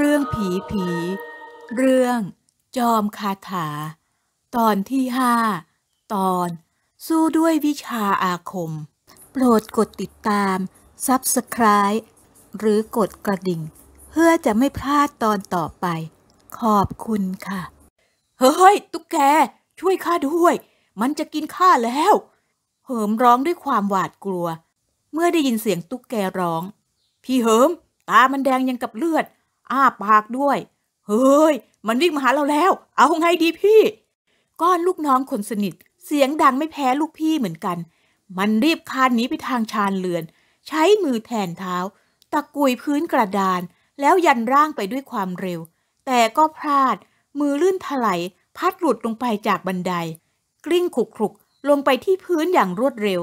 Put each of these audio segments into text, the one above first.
เรื่องผีผี เรื่องจอมคาถา ตอนที่ห้าตอน สู้ด้วยวิชาอาคม โปรดกดติดตามซับสไคร b e หรือกดกระดิ่ง เพื่อจะไม่พลาดตอนต่อไป ขอบคุณค่ะ เฮ้ย ตุ๊กแกช่วยข้าด้วย มันจะกินข้าแล้ว เหิมร้องด้วยความหวาดกลัว เมื่อได้ยินเสียงตุ๊กแกร้องพี่เหิม ตามันแดงยังกับเลือดอ้าปากด้วย เฮ้ย มันวิ่งมาหาเราแล้ว เอาไงดีพี่ ก้อนลูกน้องคนสนิท เสียงดังไม่แพ้ลูกพี่เหมือนกัน มันรีบคานหนีไปทางชานเลือน ใช้มือแทนเท้าตะกุยพื้นกระดาน แล้วยันร่างไปด้วยความเร็ว แต่ก็พลาด มือลื่นถลายพัดหลุดลงไปจากบันได กลิ้งขุกขุกลงไปที่พื้นอย่างรวดเร็ว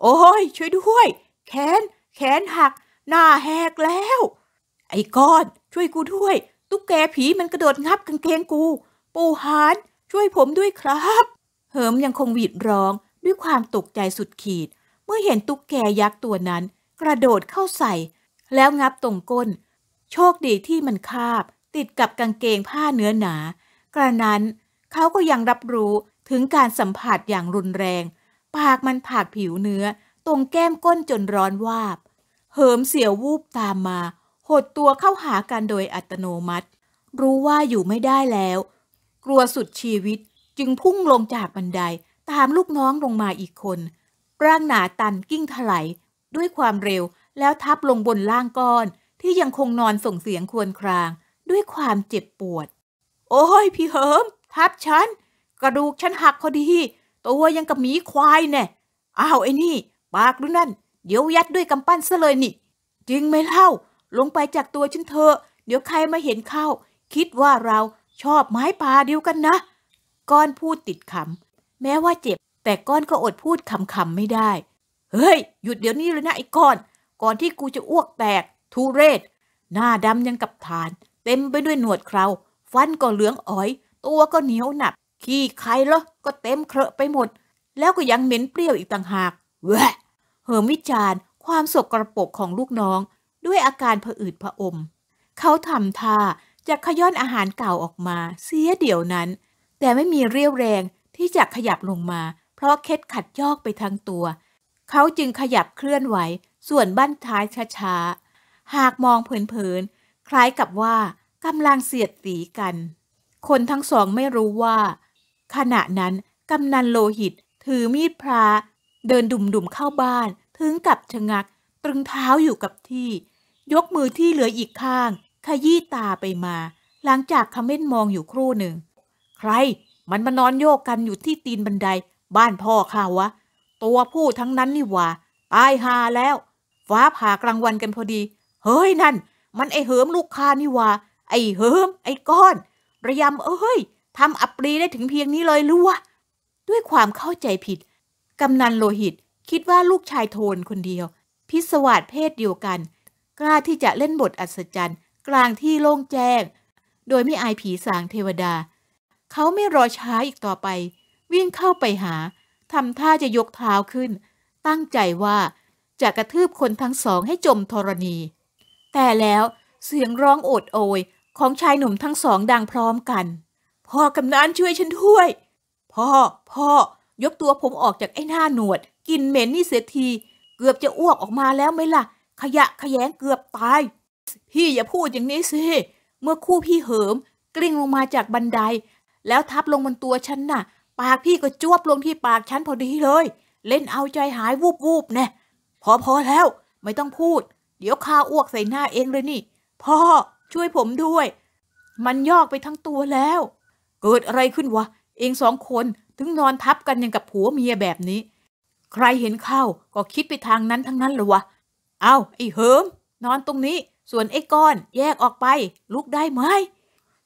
โอ้ยช่วยด้วย แขน แขนหักหน้าแหกแล้ว ไอ้ก้อนช่วยกูด้วย ตุ๊กแกผีมันกระโดดงับกางเกงกู ปู่ฮานช่วยผมด้วยครับ เหิมยังคงหวีดร้องด้วยความตกใจสุดขีด เมื่อเห็นตุ๊กแกยักษ์ตัวนั้น กระโดดเข้าใส่ แล้วงับตรงก้น โชคดีที่มันคาบ ติดกับกางเกงผ้าเนื้อหนา กระนั้น เขาก็ยังรับรู้ถึงการสัมผัสอย่างรุนแรง ปากมันผากผิวเนื้อ ตรงแก้มก้นจนร้อนวาบ เหิมเสียววูบตามมาหดตัวเข้าหากันโดยอัตโนมัติ รู้ว่าอยู่ไม่ได้แล้ว กลัวสุดชีวิตจึงพุ่งลงจากบันไดตามลูกน้องลงมาอีกคนร่างหนาตันกิ้งถลายด้วยความเร็วแล้วทับลงบนล่างก้อนที่ยังคงนอนส่งเสียงควรคราง ด้วยความเจ็บปวด โอ้ยพี่เหิมทับฉัน กระดูกฉันหักพอดี ตัวยังกับหมีควายแน่อ้าวไอ้นี่ปากดูนั่น เดี๋ยวยัดด้วยกำปั้นซะเลยนี่จริงไหมเล่าลงไปจากตัวฉันเถอะเดี๋ยวใครมาเห็นเข้า คิดว่าเราชอบไม้ป่าเดียวกันนะ ก้อนพูดติดขำแม้ว่าเจ็บ แต่ก้อนก็อดพูดขำๆไม่ได้ เฮ้ย หยุดเดี๋ยวนี้เลยนะไอ้ก้อน ก่อนที่กูจะอ้วกแตก ทุเรศหน้าดำยังกับฐาน เต็มไปด้วยหนวดเคราฟันก็เหลืองอ๋อย ตัวก็เหนียวหนับขี้ใครเหรอก็เต็มเครอะไปหมด แล้วก็ยังเหม็นเปรี้ยวอีกต่างหากแวะเหิมวิจารณ์ความสกกระปกของลูกน้องด้วยอาการผะอืดผะอม เขาทำท่าจะขย้อนอาหารเก่าออกมา เสียเดี๋ยวนั้น แต่ไม่มีเรี่ยวแรงที่จะขยับลงมา เพราะเคส็ดขัดยอกไปทั้งตัว เขาจึงขยับเคลื่อนไหวส่วนบั้นท้ายช้าๆหากมองเผินๆ คล้ายกับว่ากำลังเสียดสีกัน คนทั้งสองไม่รู้ว่า ขณะนั้นกำนันโลหิต ถือมีดพระเดินดุ่มๆเข้าบ้าน ถึงกับชะงัก ตรึงเท้าอยู่กับที่ยกมือที่เหลืออีกข้าง ขยี้ตาไปมา หลังจากคำเม่นมองอยู่ครู่หนึ่ง ใคร มันมานอนโยกกันอยู่ที่ตีนบันไดบ้านพ่อข้าวะ ตัวผู้ทั้งนั้นนี่ว่าตายหาแล้ว ฟ้าผ่ากลางวันกันพอดี เฮ้ยนั่น มันไอเหิมลูกค้านี่ว่าไอเหิมไอก้อน ระยำเอ้ย ทำอัปรีได้ถึงเพียงนี้เลยรูวะด้วยความเข้าใจผิด กำนันโลหิตคิดว่าลูกชายโทนคนเดียว พิศวาสเพศเดียวกันกล้าที่จะเล่นบทอัศจรรย์ กลางที่โล่งแจ้งโดยไม่อายผีสางเทวดา เขาไม่รอช้าอีกต่อไป วิ่งเข้าไปหา ทำท่าจะยกเท้าขึ้น ตั้งใจว่าจะกระทืบคนทั้งสองให้จมธรณี แต่แล้วเสียงร้องโอดโอยของชายหนุ่มทั้งสองดังพร้อมกัน พ่อกำนันช่วยฉันด้วย พ่อ พ่อ ยกตัวผมออกจากไอ้หน้าหนวด กินเหม็นนี่เสียทีเกือบจะอ้วกออกมาแล้วไหมล่ะขยะขยงเกือบตาย พี่อย่าพูดอย่างนี้สิ เมื่อคู่พี่เหิม กลิ้งลงมาจากบันได แล้วทับลงบนตัวฉันน่ะ ปากพี่ก็จ้วบลงที่ปากฉันพอดีเลย เล่นเอาใจหายวูบวูบแน่พอพอแล้ว ไม่ต้องพูด เดี๋ยวข้าอ้วกใส่หน้าเองเลยนี่ พ่อช่วยผมด้วย มันยอกไปทั้งตัวแล้ว เกิดอะไรขึ้นวะ เองสองคนถึงนอนทับกันอย่างกับผัวเมียแบบนี้ ใครเห็นเข้าก็คิดไปทางนั้นทั้งนั้นเลยวะเอาไอ้เหิม นอนตรงนี้ ส่วนไอ้ก้อนแยกออกไป ลุกได้ไหม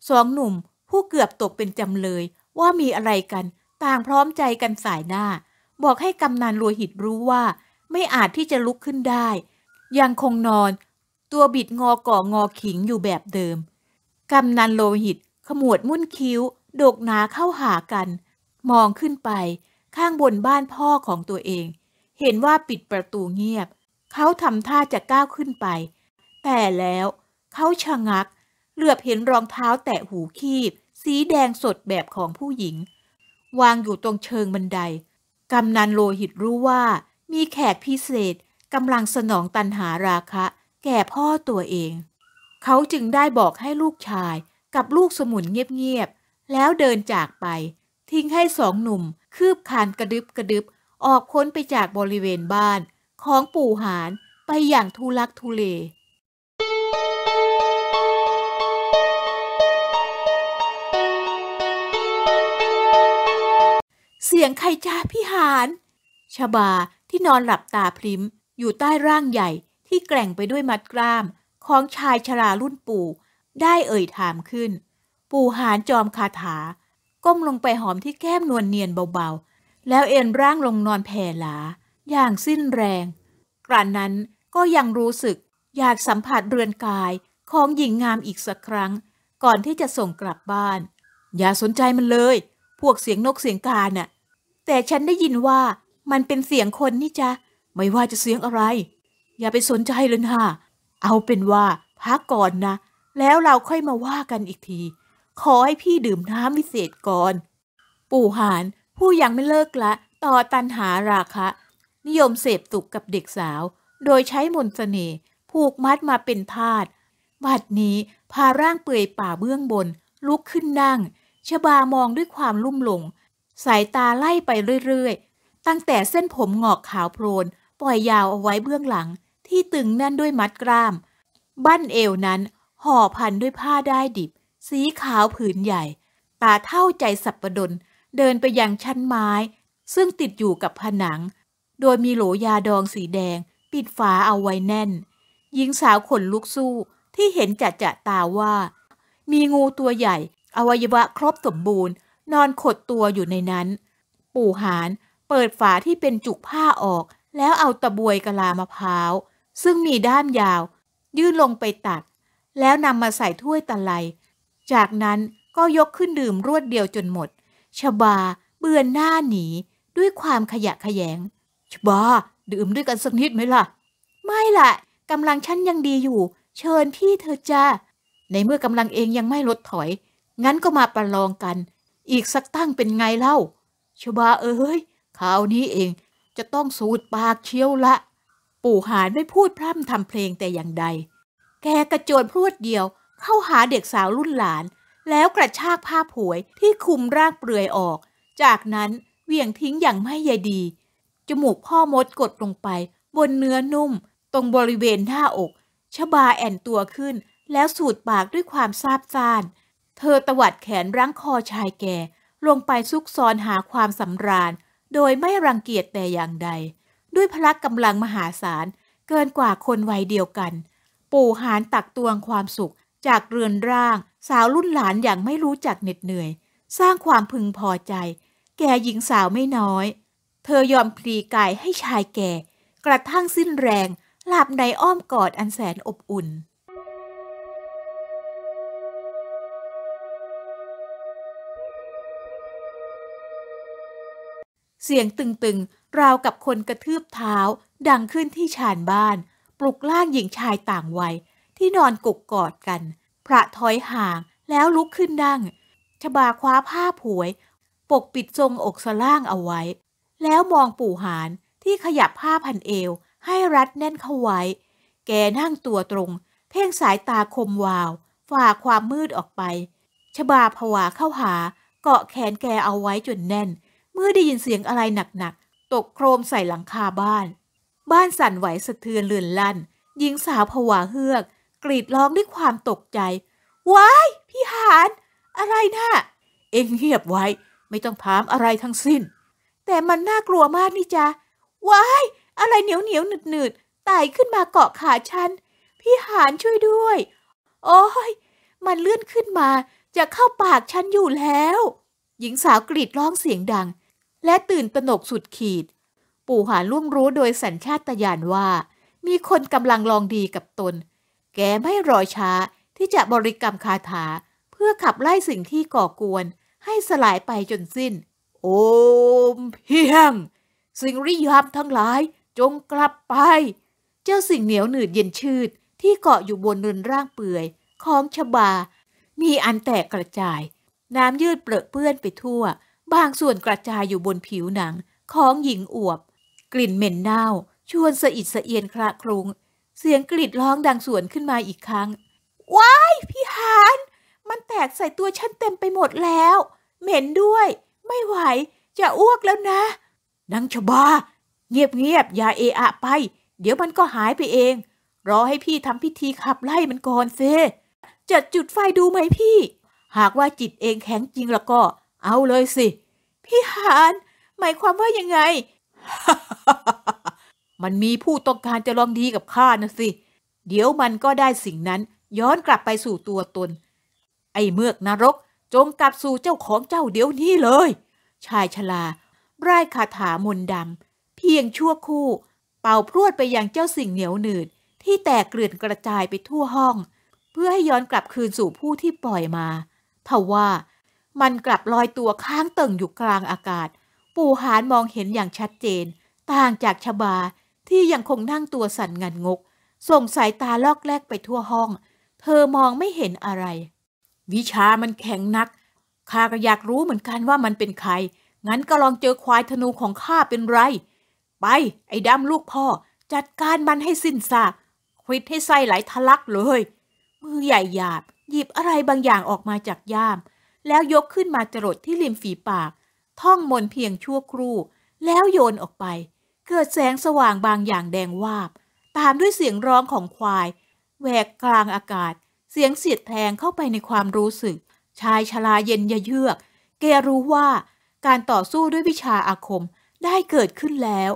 สองหนุ่มผู้เกือบตกเป็นจำเลยว่ามีอะไรกัน ต่างพร้อมใจกันสายหน้า บอกให้กำนันรัวหิตรู้ว่า ไม่อาจที่จะลุกขึ้นได้ ยังคงนอน ตัวบิดงอก่องอขิงอยู่แบบเดิม กำนันโลหิตขมวดมุ่นคิ้ว โดกหนาเข้าหากัน มองขึ้นไป ข้างบนบ้านพ่อของตัวเอง เห็นว่าปิดประตูเงียบเขาทำท่าจะก้าวขึ้นไป แต่แล้ว เขาชะงัก เหลือบเห็นรองเท้าแตะหูคีบ สีแดงสดแบบของผู้หญิง วางอยู่ตรงเชิงบันได กำนันโลหิตรู้ว่า มีแขกพิเศษ กำลังสนองตันหาราคะ แก่พ่อตัวเอง เขาจึงได้บอกให้ลูกชายกับลูกสมุนเงียบๆ แล้วเดินจากไป ทิ้งให้สองหนุ่มคืบคานกระดึบกระดึบออกพ้นไปจากบริเวณบ้านของปู่หานไปอย่างทุลักทุเล เสียงใครจ้าพี่หานชบาที่นอนหลับตาพริมอยู่ใต้ร่างใหญ่ที่แกร่งไปด้วยมัดกล้าม ของชายชรารุ่นปู่ ได้เอ่ยถามขึ้น ปู่หานจอมคาถา ก้มลงไปหอมที่แก้มนวลเนียนเบาๆ แล้วเอ็นร่างลงนอนแผ่หลาอย่างสิ้นแรงกระนั้นก็ยังรู้สึกอยากสัมผัสเรือนกายของหญิงงามอีกสักครั้ง ก่อนที่จะส่งกลับบ้าน อย่าสนใจมันเลย พวกเสียงนกเสียงกาน่ะแต่ฉันได้ยินว่ามันเป็นเสียงคนนี่จ้ะไม่ว่าจะเสียงอะไร อย่าไปสนใจเลยนะ เอาเป็นว่าพักก่อนนะ แล้วเราค่อยมาว่ากันอีกที ขอให้พี่ดื่มน้ำวิเศษก่อน ปู่หานผู้ยังไม่เลิกละ ต่อตันหาราคะิยมเสพตุกกับเด็กสาว โดยใช้มน์เสน่ห์ผูกมัดมาเป็นทาสบัดนี้พาร่างเปื่อยป่าเบื้องบน ลุกขึ้นนั่ง ชบามองด้วยความลุ่มหลง สายตาไล่ไปเรื่อย ๆ ตั้งแต่เส้นผมงอกขาวโพลนปล่อยยาวเอาไว้เบื้องหลังที่ตึงแน่นด้วยมัดกราม บั้นเอวนั้นห่อพันด้วยผ้าได้ดิบ สีขาวผืนใหญ่ ตาเท่าใจสับประดนเดินไปยังชั้นไม้ ซึ่งติดอยู่กับผนังโดยมีโหลยาดองสีแดงปิดฝาเอาไว้แน่น หญิงสาวขนลุกสู้ที่เห็นจัดจะตาว่า มีงูตัวใหญ่ อวัยวะครบสมบูรณ์นอนขดตัวอยู่ในนั้น ปู่หานเปิดฝาที่เป็นจุกผ้าออก แล้วเอาตะบวยกะลามะพร้าว ซึ่งมีด้ามยาว ยื่นลงไปตักแล้วนำมาใส่ถ้วยตะไล จากนั้นก็ยกขึ้นดื่มรวดเดียวจนหมดชบา เบือนหน้าหนี ด้วยความขยะแขยงชบา ดื่มด้วยกันสักนิดไหมล่ะ ไม่ล่ะกำลังฉันยังดีอยู่ เชิญพี่เธอจ้า ในเมื่อกำลังเองยังไม่ลดถอย งั้นก็มาประลองกัน อีกสักตั้งเป็นไงเล่า ชบาเอ้ยคราวนี้เองจะต้องสูดปากเชี่ยวละปู่หานไม่พูดพร่ำทำเพลงแต่อย่างใด แกกระโจนพรวดเดียว เข้าหาเด็กสาวรุ่นหลาน แล้วกระชากผ้าผวยที่คุมร่างเปลือยออก จากนั้นเวี่ยงทิ้งอย่างไม่ใยดีจมูกพ่อมดกดลงไปบนเนื้อนุ่ม ตรงบริเวณหน้าอกชบาแอนตัวขึ้น แล้วสูดปากด้วยความซาบซ่าน เธอตวัดแขนรั้งคอชายแก่ ลงไปซุกซอนหาความสำราญ โดยไม่รังเกียจแต่อย่างใด ด้วยพลักกำลังมหาศาล เกินกว่าคนวัยเดียวกัน ปู่หานตักตวงความสุขจากเรือนร่าง สาวรุ่นหลานอย่างไม่รู้จักเหน็ดเหนื่อย สร้างความพึงพอใจ แก่หญิงสาวไม่น้อยเธอยอมพลีกายให้ชายแก่ กระทั่งสิ้นแรง หลับในอ้อมกอดอันแสนอบอุ่น เสียงตึงๆ ราวกับคนกระทืบเท้า ดังขึ้นที่ชานบ้าน ปลุกล่างหญิงชายต่างวัยที่นอนกุกกอดกัน พระถอยห่างแล้วลุกขึ้นดั่งชบาคว้าผ้าผวย ปกปิดทรงอกสล่างเอาไว้แล้วมองปู่หานที่ขยับผ้าพันเอว ให้รัดแน่นเข้าไว้ แกนั่งตัวตรง เพ่งสายตาคมวาว ฝ่าความมืดออกไป ชบาผวาเข้าหา เกาะแขนแกเอาไว้จนแน่น เมื่อได้ยินเสียงอะไรหนักๆ ตกโครมใส่หลังคาบ้าน บ้านสั่นไหวสะเทือนเลือนลั่นหญิงสาวผวาเฮือกกรีดร้องด้วยความตกใจว้ายพี่หานอะไรนะ่ะเอ็งเงียบไว้ไม่ต้องถามอะไรทั้งสิ้นแต่มันน่ากลัวมากนี่จ้ะว้าย อะไรเหนียวเหนียวหนืดหนืดไต่ขึ้นมาเกาะขาฉัน พี่หานช่วยด้วย โอ้ย มันเลื่อนขึ้นมาจะเข้าปากฉันอยู่แล้ว หญิงสาวกรีดร้องเสียงดัง และตื่นตระหนกสุดขีด ปู่หานล่วงรู้โดยสัญชาตญาณว่า มีคนกำลังลองดีกับตน แกไม่รอช้าที่จะบริกรรมคาถาเพื่อขับไล่สิ่งที่ก่อกวนให้สลายไปจนสิ้นโอมเพียงสิ่งริยามทั้งหลายจงกลับไป เจ้าสิ่งเหนียวหนืดเย็นชืดที่เกาะอยู่บนเรือนร่างเปื่อยของชบา มีอันแตกกระจาย น้ำยืดเปรอะเปื้อนไปทั่วบางส่วนกระจายอยู่บนผิวหนัง ของหญิงอวบ กลิ่นเหม็นเน่า ชวนสะอิดสะเอียนคละครุง เสียงกรีดร้องดังสวนขึ้นมาอีกครั้ง ว้ายพี่หานมันแตกใส่ตัวฉันเต็มไปหมดแล้ว เหม็นด้วยไม่ไหวจะอ้วกแล้วนะนางชบาเงียบๆอย่าเอะอะไป เดี๋ยวมันก็หายไปเอง รอให้พี่ทำพิธีขับไล่มันก่อนเซจะจุดไฟดูไหมพี่ หากว่าจิตเองแข็งจริงแล้วก็ เอาเลยสิพี่หานหมายความว่ายังไง มันมีผู้ต้องการจะลองดีกับข้านะสิ เดี๋ยวมันก็ได้สิ่งนั้นย้อนกลับไปสู่ตัวตน ไอ้เมือกนรกจงกลับสู่เจ้าของเจ้าเดี๋ยวนี้เลย ชายชลาไร้าคาถามนดำเพียงชั่วคู่ เป่าพรวดไปยังเจ้าสิ่งเหนียวหนืดที่แตกเกลื่อนกระจายไปทั่วห้อง เพื่อให้ย้อนกลับคืนสู่ผู้ที่ปล่อยมาทว่า มันกลับลอยตัวค้างเติ่งอยู่กลางอากาศ ปู่หานมองเห็นอย่างชัดเจน ต่างจากชบาที่ยังคงนั่งตัวสั่นงันงก ส่งสายตาลอกแลกไปทั่วห้อง เธอมองไม่เห็นอะไรวิชามันแข็งนักข้าก็อยากรู้เหมือนกันว่ามันเป็นใคร งั้นก็ลองเจอควายธนูของข้าเป็นไร ไปไอ้ดำลูกพ่อ จัดการมันให้สิ้นซากควิดให้ไส้ไหลทะลักเลย มือใหญ่หยาบ หยิบอะไรบางอย่างออกมาจากย่าม แล้วยกขึ้นมาจรดที่ริมฝีปาก ท่องมนเพียงชั่วครู่ แล้วโยนออกไป เกิดแสงสว่างบางอย่างแดงวาบ ตามด้วยเสียงร้องของควายแหวกกลางอากาศเสียงเสียดแทงเข้าไปในความรู้สึก ชายชลาเย็นยะเยือก เกรู้ว่าการต่อสู้ด้วยวิชาอาคมได้เกิดขึ้นแล้ว